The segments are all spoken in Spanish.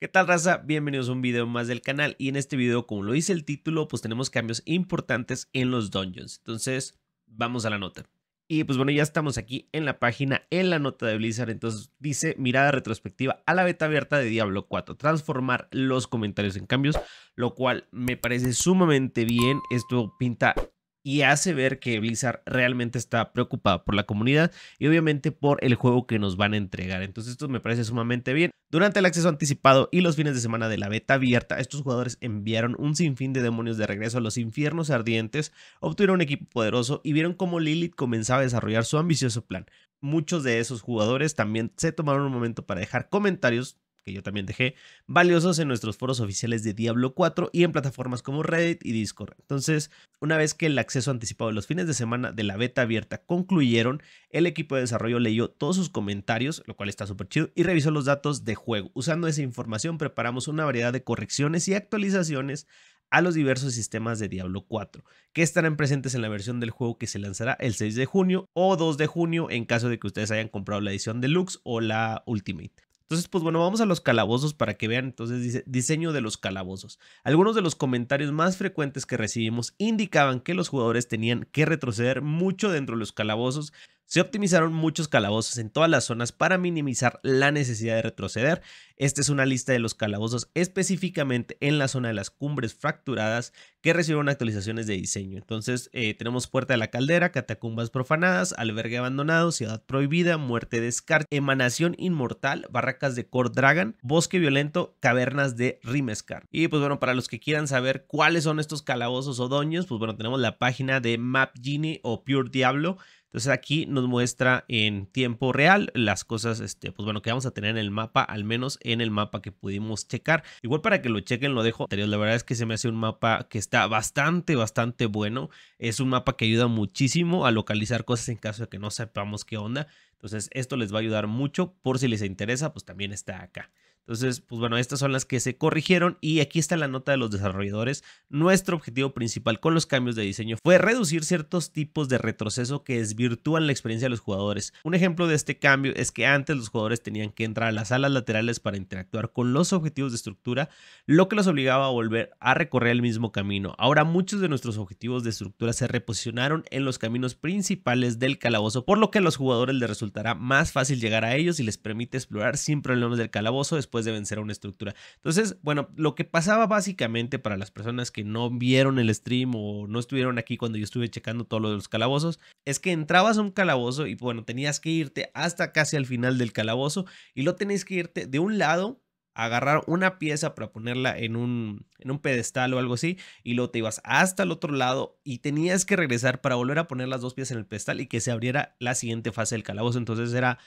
¿Qué tal raza? Bienvenidos a un video más del canal y en este video como lo dice el título pues tenemos cambios importantes en los dungeons, entonces vamos a la nota. Y pues bueno ya estamos aquí en la página, en la nota de Blizzard, entonces dice mirada retrospectiva a la beta abierta de Diablo 4, transformar los comentarios en cambios, lo cual me parece sumamente bien, esto pinta y hace ver que Blizzard realmente está preocupada por la comunidad y obviamente por el juego que nos van a entregar. Entonces esto me parece sumamente bien. Durante el acceso anticipado y los fines de semana de la beta abierta, estos jugadores enviaron un sinfín de demonios de regreso a los infiernos ardientes, obtuvieron un equipo poderoso y vieron cómo Lilith comenzaba a desarrollar su ambicioso plan. Muchos de esos jugadores también se tomaron un momento para dejar comentarios que yo también dejé, valiosos en nuestros foros oficiales de Diablo 4 y en plataformas como Reddit y Discord. Entonces, una vez que el acceso anticipado de los fines de semana de la beta abierta concluyeron, el equipo de desarrollo leyó todos sus comentarios, lo cual está súper chido, y revisó los datos de juego. Usando esa información preparamos una variedad de correcciones y actualizaciones a los diversos sistemas de Diablo 4, que estarán presentes en la versión del juego que se lanzará el 6 de junio o 2 de junio en caso de que ustedes hayan comprado la edición deluxe o la Ultimate. Entonces, pues bueno, vamos a los calabozos para que vean. Entonces diseño de los calabozos. Algunos de los comentarios más frecuentes que recibimos indicaban que los jugadores tenían que retroceder mucho dentro de los calabozos se optimizaron muchos calabozos en todas las zonas para minimizar la necesidad de retroceder. Esta es una lista de los calabozos específicamente en la zona de las cumbres fracturadas que recibieron actualizaciones de diseño. Entonces eh, tenemos Puerta de la Caldera, Catacumbas Profanadas, Albergue Abandonado, Ciudad Prohibida, Muerte de Scar, Emanación Inmortal, Barracas de Core Dragon, Bosque Violento, Cavernas de Rimescar. Y pues bueno, para los que quieran saber cuáles son estos calabozos o doños, pues bueno, tenemos la página de Map Genie o Pure Diablo entonces aquí nos muestra en tiempo real las cosas, este, pues bueno, que vamos a tener en el mapa, al menos en el mapa que pudimos checar. Igual para que lo chequen lo dejo anterior. La verdad es que se me hace un mapa que está bastante, bastante bueno. Es un mapa que ayuda muchísimo a localizar cosas en caso de que no sepamos qué onda. Entonces esto les va a ayudar mucho por si les interesa, pues también está acá. Entonces, pues bueno, estas son las que se corrigieron y aquí está la nota de los desarrolladores. Nuestro objetivo principal con los cambios de diseño fue reducir ciertos tipos de retroceso que desvirtúan la experiencia de los jugadores. Un ejemplo de este cambio es que antes los jugadores tenían que entrar a las salas laterales para interactuar con los objetivos de estructura, lo que los obligaba a volver a recorrer el mismo camino. Ahora muchos de nuestros objetivos de estructura se reposicionaron en los caminos principales del calabozo, por lo que a los jugadores les resultará más fácil llegar a ellos y les permite explorar sin problemas del calabozo después de vencer a una estructura. Entonces, bueno, lo que pasaba básicamente para las personas que no vieron el stream o no estuvieron aquí cuando yo estuve checando todo lo de los calabozos, es que entrabas a un calabozo y bueno, tenías que irte hasta casi al final del calabozo y lo tenías que irte de un lado agarrar una pieza para ponerla en un, en un pedestal o algo así, y luego te ibas hasta el otro lado y tenías que regresar para volver a poner las dos piezas en el pedestal y que se abriera la siguiente fase del calabozo. Entonces era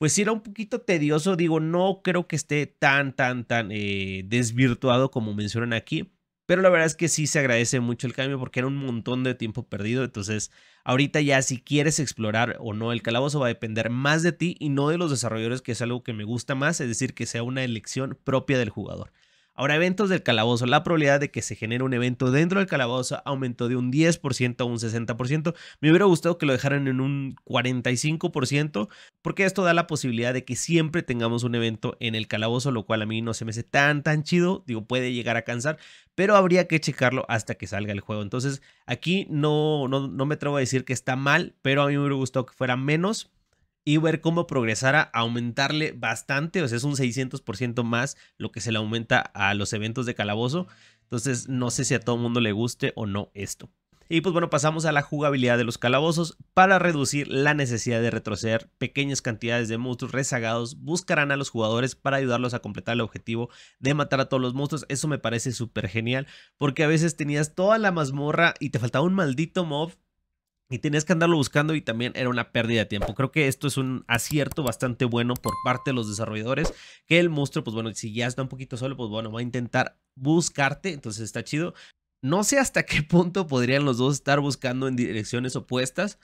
pues sí era un poquito tedioso, digo, no creo que esté tan, tan, tan eh, desvirtuado como mencionan aquí. Pero la verdad es que sí se agradece mucho el cambio porque era un montón de tiempo perdido. Entonces, ahorita ya si quieres explorar o no el calabozo va a depender más de ti y no de los desarrolladores, que es algo que me gusta más, es decir, que sea una elección propia del jugador. Ahora, eventos del calabozo. La probabilidad de que se genere un evento dentro del calabozo aumentó de un 10% a un 60%. Me hubiera gustado que lo dejaran en un 45%, porque esto da la posibilidad de que siempre tengamos un evento en el calabozo, lo cual a mí no se me hace tan, tan chido. Digo, puede llegar a cansar, pero habría que checarlo hasta que salga el juego. Entonces, aquí no, no, no me atrevo a decir que está mal, pero a mí me hubiera gustado que fuera menos y ver cómo progresara, aumentarle bastante, o sea, es un 600% más lo que se le aumenta a los eventos de calabozo. Entonces, no sé si a todo el mundo le guste o no esto. Y pues bueno, pasamos a la jugabilidad de los calabozos. Para reducir la necesidad de retroceder pequeñas cantidades de monstruos rezagados, buscarán a los jugadores para ayudarlos a completar el objetivo de matar a todos los monstruos. Eso me parece súper genial, porque a veces tenías toda la mazmorra y te faltaba un maldito mob y tenías que andarlo buscando y también era una pérdida de tiempo. Creo que esto es un acierto bastante bueno por parte de los desarrolladores, que el monstruo, pues bueno, si ya está un poquito solo, pues bueno, va a intentar buscarte, entonces está chido. No sé hasta qué punto podrían los dos estar buscando en direcciones opuestas,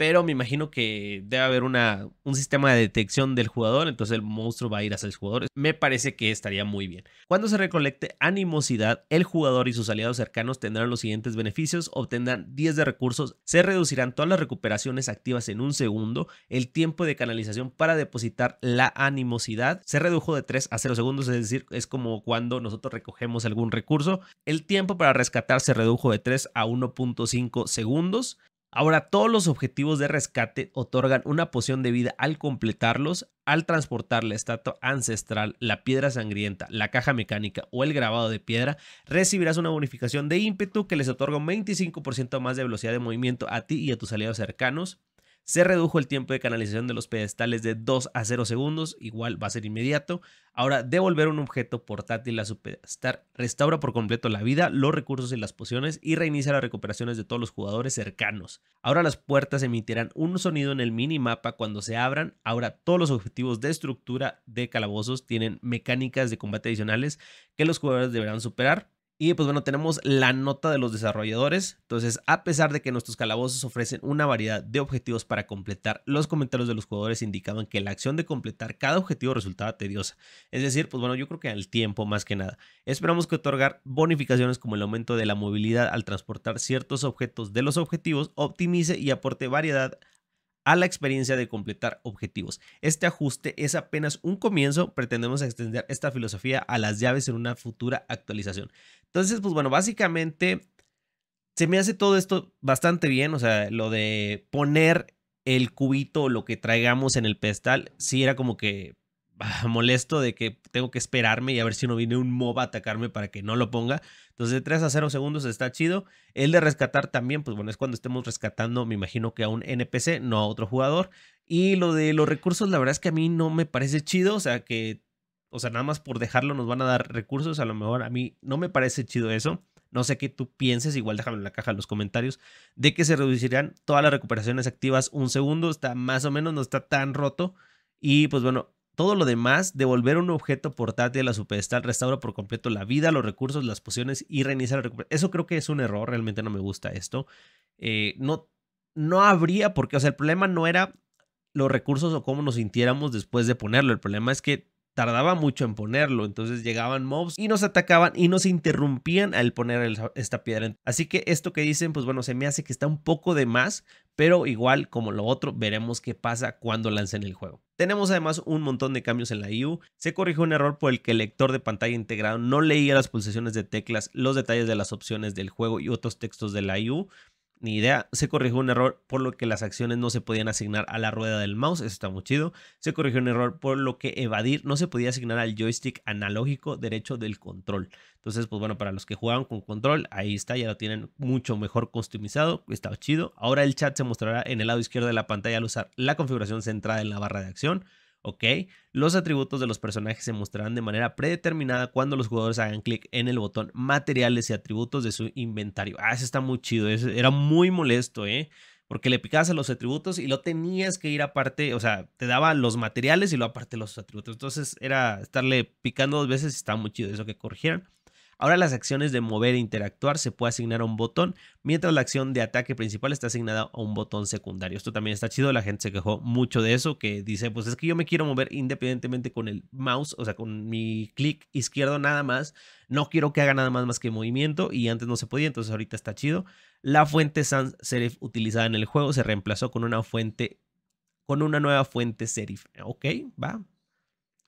pero me imagino que debe haber una, un sistema de detección del jugador, entonces el monstruo va a ir hacia el jugador. Me parece que estaría muy bien. Cuando se recolecte animosidad, el jugador y sus aliados cercanos tendrán los siguientes beneficios. Obtendrán 10 de recursos, se reducirán todas las recuperaciones activas en un segundo, el tiempo de canalización para depositar la animosidad se redujo de 3 a 0 segundos, es decir, es como cuando nosotros recogemos algún recurso. El tiempo para rescatar se redujo de 3 a 1.5 segundos. Ahora todos los objetivos de rescate otorgan una poción de vida al completarlos, al transportar la estatua ancestral, la piedra sangrienta, la caja mecánica o el grabado de piedra, recibirás una bonificación de ímpetu que les otorga un 25% más de velocidad de movimiento a ti y a tus aliados cercanos. Se redujo el tiempo de canalización de los pedestales de 2 a 0 segundos, igual va a ser inmediato. Ahora, devolver un objeto portátil a su restaura por completo la vida, los recursos y las pociones y reinicia las recuperaciones de todos los jugadores cercanos. Ahora las puertas emitirán un sonido en el minimapa cuando se abran. Ahora todos los objetivos de estructura de calabozos tienen mecánicas de combate adicionales que los jugadores deberán superar. Y pues bueno, tenemos la nota de los desarrolladores. Entonces, a pesar de que nuestros calabozos ofrecen una variedad de objetivos para completar, los comentarios de los jugadores indicaban que la acción de completar cada objetivo resultaba tediosa. Es decir, pues bueno, yo creo que al tiempo más que nada. Esperamos que otorgar bonificaciones como el aumento de la movilidad al transportar ciertos objetos de los objetivos optimice y aporte variedad a la experiencia de completar objetivos. Este ajuste es apenas un comienzo, pretendemos extender esta filosofía a las llaves en una futura actualización. Entonces, pues bueno, básicamente se me hace todo esto bastante bien, o sea, lo de poner el cubito o lo que traigamos en el pedestal, sí era como que molesto de que tengo que esperarme y a ver si no viene un mob a atacarme para que no lo ponga. Entonces de 3 a 0 segundos está chido. El de rescatar también, pues bueno, es cuando estemos rescatando, me imagino que a un NPC, no a otro jugador. Y lo de los recursos, la verdad es que a mí no me parece chido, o sea que, o sea, nada más por dejarlo nos van a dar recursos, a lo mejor a mí no me parece chido eso. No sé qué tú pienses, igual déjame en la caja de los comentarios, de que se reducirían todas las recuperaciones activas un segundo, está más o menos, no está tan roto. Y pues bueno, todo lo demás, devolver un objeto portátil a la pedestal restaura por completo la vida, los recursos, las pociones y reinicia la recuperación. Eso creo que es un error, realmente no me gusta esto. Eh, no, no habría porque, o sea, el problema no era los recursos o cómo nos sintiéramos después de ponerlo. El problema es que tardaba mucho en ponerlo, entonces llegaban mobs y nos atacaban y nos interrumpían al poner esta piedra. Así que esto que dicen, pues bueno, se me hace que está un poco de más, pero igual como lo otro, veremos qué pasa cuando lancen el juego. Tenemos además un montón de cambios en la IU. Se corrigió un error por el que el lector de pantalla integrado no leía las pulsaciones de teclas, los detalles de las opciones del juego y otros textos de la IU ni idea. Se corrigió un error por lo que las acciones no se podían asignar a la rueda del mouse. Eso está muy chido. Se corrigió un error por lo que evadir no se podía asignar al joystick analógico derecho del control. Entonces, pues bueno, para los que jugaban con control, ahí está, ya lo tienen mucho mejor customizado. Está chido. Ahora el chat se mostrará en el lado izquierdo de la pantalla al usar la configuración centrada en la barra de acción. ¿ok? Los atributos de los personajes se mostrarán de manera predeterminada cuando los jugadores hagan clic en el botón materiales y atributos de su inventario. Ah, eso está muy chido, era muy molesto, ¿eh? Porque le picabas a los atributos y lo tenías que ir aparte, o sea, te daba los materiales y lo aparte los atributos. Entonces era estarle picando dos veces y estaba muy chido eso que corrigieran. Ahora las acciones de mover e interactuar se puede asignar a un botón, mientras la acción de ataque principal está asignada a un botón secundario. Esto también está chido, la gente se quejó mucho de eso, que dice, pues es que yo me quiero mover independientemente con el mouse, o sea, con mi clic izquierdo nada más. No quiero que haga nada más más que movimiento y antes no se podía, entonces ahorita está chido. La fuente sans serif utilizada en el juego se reemplazó con una fuente con una nueva fuente serif. Ok, va,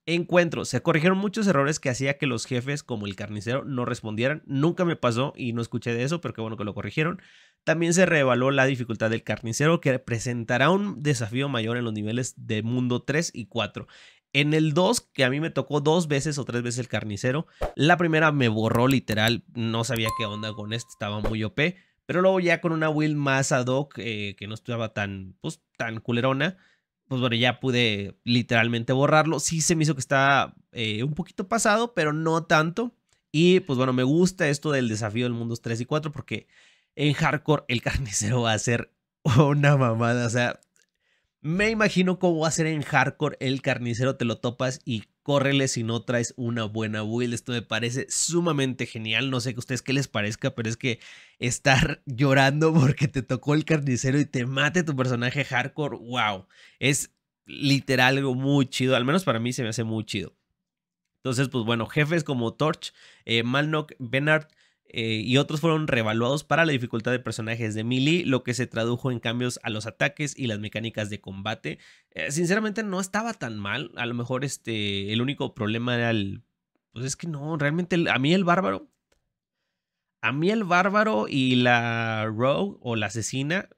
Encuentro, se corrigieron muchos errores que hacía que los jefes como el carnicero no respondieran. Nunca me pasó y no escuché de eso, pero qué bueno que lo corrigieron. También se reevaluó la dificultad del carnicero que presentará un desafío mayor en los niveles de mundo 3 y 4. En el 2, que a mí me tocó dos veces o tres veces el carnicero, la primera me borró literal, no sabía qué onda con este, estaba muy OP, pero luego ya con una will más ad hoc eh, que no estaba tan, pues, tan culerona, pues bueno, ya pude literalmente borrarlo. Sí se me hizo que está eh, un poquito pasado, pero no tanto. Y pues bueno, me gusta esto del desafío del mundos 3 y 4 porque en hardcore el carnicero va a ser una mamada. O sea, me imagino cómo va a ser en hardcore el carnicero, te lo topas y córrele si no traes una buena build. Esto me parece sumamente genial. No sé que a ustedes qué les parezca, pero es que estar llorando porque te tocó el carnicero y te mate tu personaje hardcore, wow. Es literal algo muy chido. Al menos para mí se me hace muy chido. Entonces, pues bueno, jefes como Torch, eh, Malnock, Malnok, eh, y otros fueron revaluados para la dificultad de personajes de Mili, lo que se tradujo en cambios a los ataques y las mecánicas de combate. Eh, sinceramente no estaba tan mal, a lo mejor este, el único problema era el... Pues es que no, realmente a mí el bárbaro... A mí el bárbaro y la rogue o la asesina,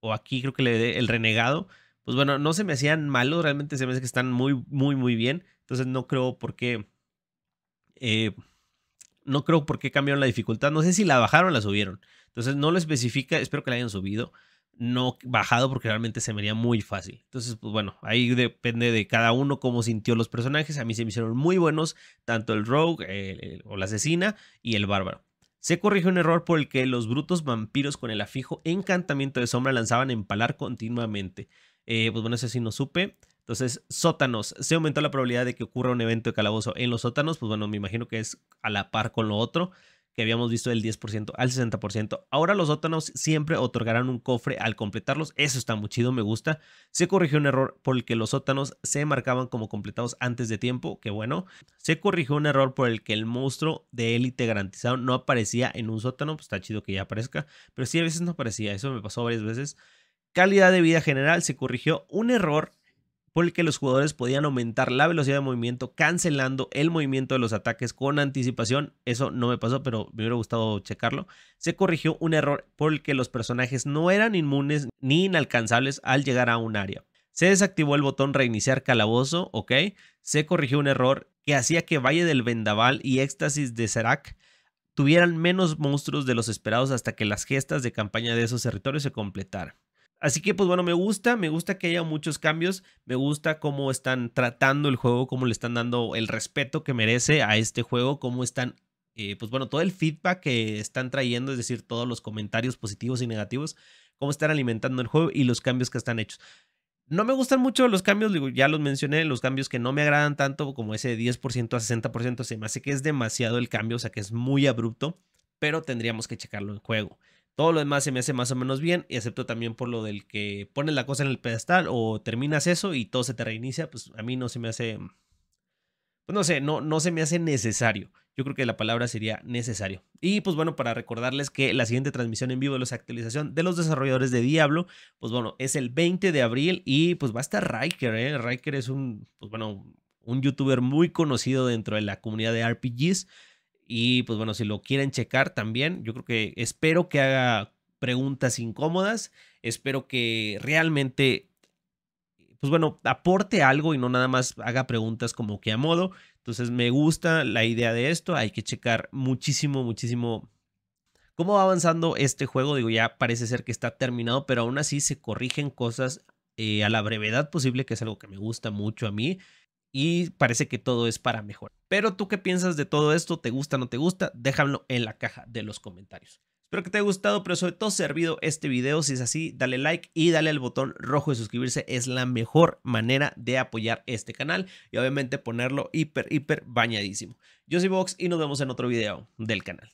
o aquí creo que le dé el renegado, pues bueno, no se me hacían malos, realmente se me hace que están muy, muy, muy bien. Entonces no creo por qué... Eh, no creo por qué cambiaron la dificultad. No sé si la bajaron o la subieron. Entonces no lo especifica, espero que la hayan subido. No bajado porque realmente se me haría muy fácil. Entonces, pues bueno, ahí depende de cada uno cómo sintió los personajes. A mí se me hicieron muy buenos, tanto el rogue o la asesina y el bárbaro. Se corrigió un error por el que los brutos vampiros con el afijo encantamiento de sombra lanzaban empalar continuamente. Eh, pues bueno, eso sí no supe. Entonces, sótanos. Se aumentó la probabilidad de que ocurra un evento de calabozo en los sótanos. Pues bueno, me imagino que es a la par con lo otro, que habíamos visto del 10% al 60%. Ahora los sótanos siempre otorgarán un cofre al completarlos. Eso está muy chido, me gusta. Se corrigió un error por el que los sótanos se marcaban como completados antes de tiempo. Qué bueno. Se corrigió un error por el que el monstruo de élite garantizado no aparecía en un sótano. Pues está chido que ya aparezca. Pero sí, a veces no aparecía. Eso me pasó varias veces. Calidad de vida general. Se corrigió un error por el que los jugadores podían aumentar la velocidad de movimiento cancelando el movimiento de los ataques con anticipación. Eso no me pasó, pero me hubiera gustado checarlo. Se corrigió un error por el que los personajes no eran inmunes ni inalcanzables al llegar a un área. Se desactivó el botón reiniciar calabozo, ok. Se corrigió un error que hacía que Valle del Vendaval y Éxtasis de Serac tuvieran menos monstruos de los esperados hasta que las gestas de campaña de esos territorios se completaran. Así que pues bueno, me gusta, me gusta que haya muchos cambios, me gusta cómo están tratando el juego, cómo le están dando el respeto que merece a este juego, cómo están, eh, pues bueno, todo el feedback que están trayendo, es decir, todos los comentarios positivos y negativos, cómo están alimentando el juego y los cambios que están hechos. No me gustan mucho los cambios, ya los mencioné, los cambios que no me agradan tanto como ese de 10% a 60%, se me hace que es demasiado el cambio, o sea que es muy abrupto, pero tendríamos que checarlo en juego. Todo lo demás se me hace más o menos bien, y excepto también por lo del que pones la cosa en el pedestal o terminas eso y todo se te reinicia, pues a mí no se me hace, pues no sé, no, no se me hace necesario. Yo creo que la palabra sería necesario. Y pues bueno, para recordarles que la siguiente transmisión en vivo de la actualización de los desarrolladores de Diablo, pues bueno, es el 20 de abril y pues va a estar Riker, ¿eh? Riker es un, pues bueno, un youtuber muy conocido dentro de la comunidad de RPGs. Y pues bueno, si lo quieren checar también, yo creo que espero que haga preguntas incómodas, espero que realmente, pues bueno, aporte algo y no nada más haga preguntas como que a modo. Entonces me gusta la idea de esto, hay que checar muchísimo, muchísimo cómo va avanzando este juego. Digo, ya parece ser que está terminado, pero aún así se corrigen cosas eh, a la brevedad posible, que es algo que me gusta mucho a mí y parece que todo es para mejor. Pero tú qué piensas de todo esto, te gusta, o no te gusta, déjalo en la caja de los comentarios. Espero que te haya gustado, pero sobre todo servido este video. Si es así, dale like y dale al botón rojo de suscribirse. Es la mejor manera de apoyar este canal y obviamente ponerlo hiper, hiper bañadísimo. Yo soy Vox y nos vemos en otro video del canal.